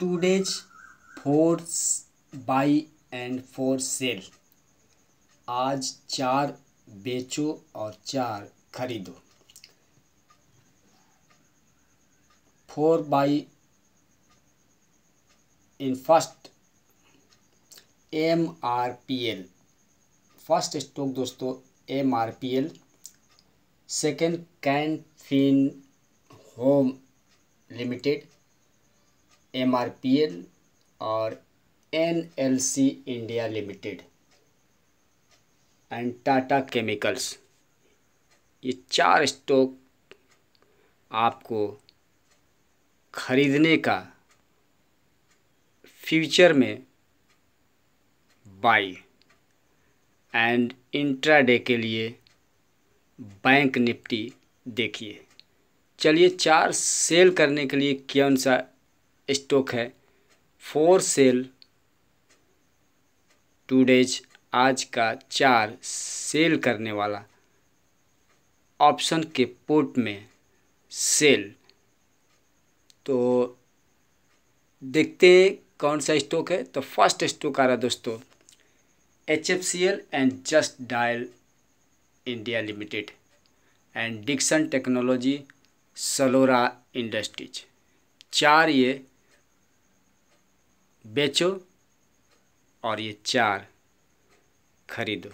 to days four buy and four sell आज चार बेचो और चार खरीदो four buy in first M R P L first stock दोस्तों M R P L second Can Fin Home limited M R P L और N L C India limited and Tata chemicals ये चार स्टॉक आपको खरीदने का future में by and intraday के लिए बैंक निफ्टी देखिए चलिए चार सेल करने के लिए कौन सा स्टॉक है फोर सेल टू डेज आज का चार सेल करने वाला ऑप्शन के पुट में सेल तो देखते हैं कौन सा स्टॉक है तो फर्स्ट स्टॉक आ रहा दोस्तों H F C L and Just Dial India limited and Dixon technology Salora industries चार ये बेचो और ये चार खरीदो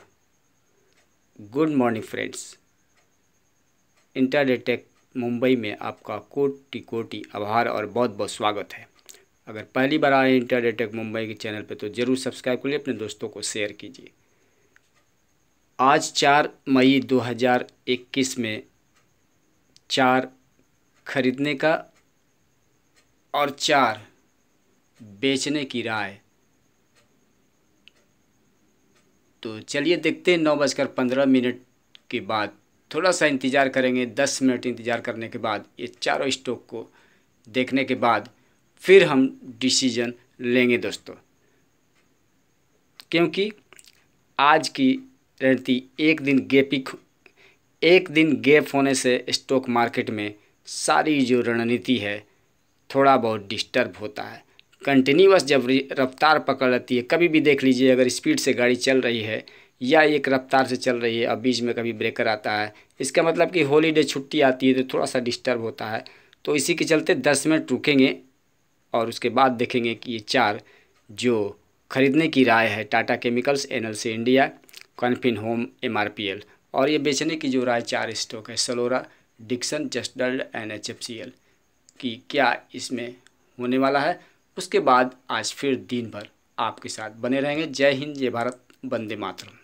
गुड मॉर्निंग फ्रेंड्स इंटरनेटेक मुंबई में आपका कोटि कोटि आभार और बहुत बहुत स्वागत है अगर पहली बार आए इंटरनेटेक मुंबई के चैनल पर तो ज़रूर सब्सक्राइब करिए अपने दोस्तों को शेयर कीजिए आज चार मई 2021 में चार खरीदने का और चार बेचने की राय तो चलिए देखते हैं नौ बजकर पंद्रह मिनट के बाद थोड़ा सा इंतज़ार करेंगे दस मिनट इंतज़ार करने के बाद ये चारों स्टॉक को देखने के बाद फिर हम डिसीजन लेंगे दोस्तों क्योंकि आज की रणनीति एक दिन गेपिक एक दिन गैप होने से स्टॉक मार्केट में सारी जो रणनीति है थोड़ा बहुत डिस्टर्ब होता है कंटिन्यूस जब रफ्तार पकड़ लेती है कभी भी देख लीजिए अगर स्पीड से गाड़ी चल रही है या एक रफ्तार से चल रही है अब बीच में कभी ब्रेकर आता है इसका मतलब कि हॉलीडे छुट्टी आती है तो थोड़ा सा डिस्टर्ब होता है तो इसी के चलते दस मिनट रुकेंगे और उसके बाद देखेंगे कि ये चार जो खरीदने की राय है टाटा केमिकल्स एन इंडिया कन्फिन होम एम और ये बेचने की जो राय चार स्टॉक है सलोरा डिक्सन जस्टल्ड एन एच की क्या इसमें होने वाला है उसके बाद आज फिर दिन भर आपके साथ बने रहेंगे जय हिंद जय भारत वंदे मातरम